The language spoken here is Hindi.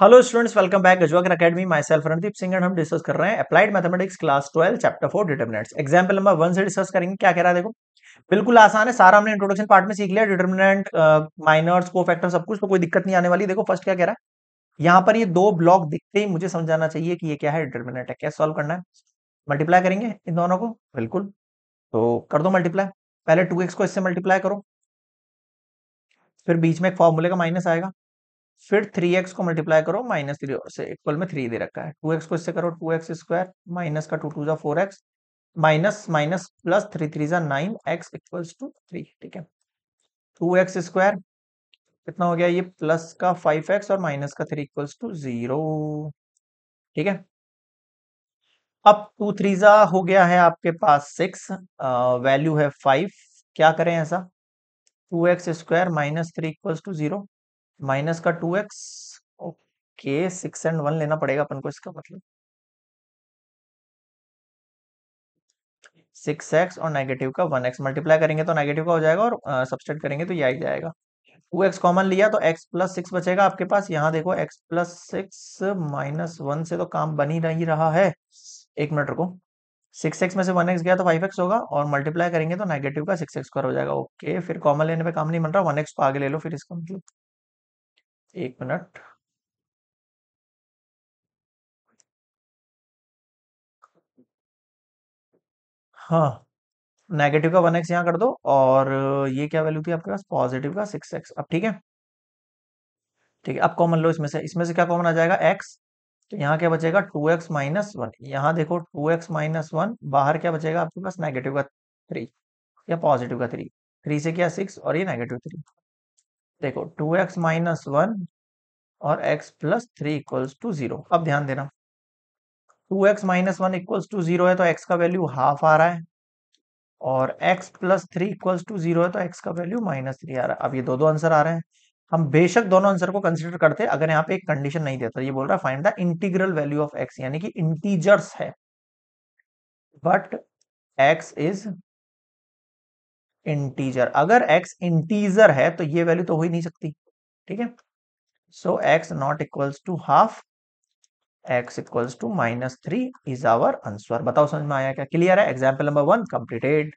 hello students welcome back Ajwakar academy myself Randeep Singh हम डिस्कस कर रहे हैं applied mathematics class twelve chapter four determinants example number one से डिस्कस करेंगे क्या कह रहा है देखो बिल्कुल आसान है सारा हमने इंट्रोडक्शन पार्ट में सीख लिया डिटर्मिनेंट माइनर्स को फैक्टर सब कुछ तो कोई दिक्कत नहीं आने वाली देखो फर्स्ट क्या कह रहा है यहाँ पर ये दो ब्लॉक दिखते ही मुझे समझाना चाहिए कि ये क्या है डिटर्मिनेंट है क्या सॉल्व करना है मल्टीप्लाई करेंगे इन दोनों को बिल्कुल तो कर दो मल्टीप्लाई पहले टू को इससे मल्टीप्लाई करो फिर बीच में एक फॉर्मूले का माइनस आएगा फिर थ्री एक्स को मल्टीप्लाई करो माइनस थ्री और से इक्वल में थ्री दे रखा है टू एक्स को इससे करो टू एक्स स्क्वायर माइनस का टू टू जो four x minus minus plus three three जा nine x equals to three ठीक है टू एक्स स्क्वायर कितना हो गया ये प्लस का फाइव एक्स और माइनस का थ्री इक्वल्स टू जीरो ठीक है अब टू थ्री जा हो गया है आपके पास सिक्स वैल्यू है फाइव क्या करें ऐसा two x square minus three equals to zero minus का two x okay six and one लेना पड़ेगा अपन को इसका मतलब सिक्स एक्स और नेगेटिव का वन एक्स मल्टीप्लाई करेंगे तो नेगेटिव का हो जाएगा और सब्सट्रेट करेंगे तो ये आ जाएगा टू एक्स कॉमन लिया तो एक्स प्लस सिक्स बचेगा आपके पास यहाँ देखो x plus six minus one से तो काम बन ही नहीं रहा है एक मिनट रुको सिक्स एक्स में से वन एक्स गया तो फाइव एक्स होगा और मल्टीप्लाई करेंगे तो नेगेटिव का सिक्स एक्स स्क्वायर हो जाएगा ओके फिर कॉमन लेने पर काम नहीं बन रहा वन एक्स को आगे ले लो फिर इसका मतलब एक मिनट हाँ नेगेटिव का वन एक्स यहाँ कर दो और ये क्या वैल्यू थी आपके पास पॉजिटिव का सिक्स एक्स अब ठीक है ठीक है अब कॉमन लो इसमें से इसमें से क्या कॉमन आ जाएगा एक्स तो यहाँ क्या बचेगा टू एक्स माइनस वन यहाँ देखो टू एक्स माइनस वन बाहर क्या बचेगा आपके पास नेगेटिव का थ्री या पॉजिटिव का थ्री थ्री से क्या सिक्स और ये नेगेटिव थ्री देखो टू एक्स माइनस वन और x plus three equals to zero अब ध्यान देना two x minus one equals to zero है तो x का वैल्यू हाफ आ रहा है और x plus three equals to zero है तो x का वैल्यू माइनस थ्री आ रहा है अब ये दो दो आंसर आ रहे हैं हम बेशक दोनों आंसर को कंसिडर करते हैं अगर यहाँ पे एक कंडीशन नहीं देता ये बोल रहा है find the integral value of x यानी कि इंटीजर्स है बट एक्स इज इंटीजर अगर एक्स इंटीजर है तो ये वैल्यू तो हो ही नहीं सकती ठीक है so x not equals to half x equals to minus three is our answer बताओ समझ में आया क्या क्लियर है एग्जाम्पल नंबर वन कंप्लीटेड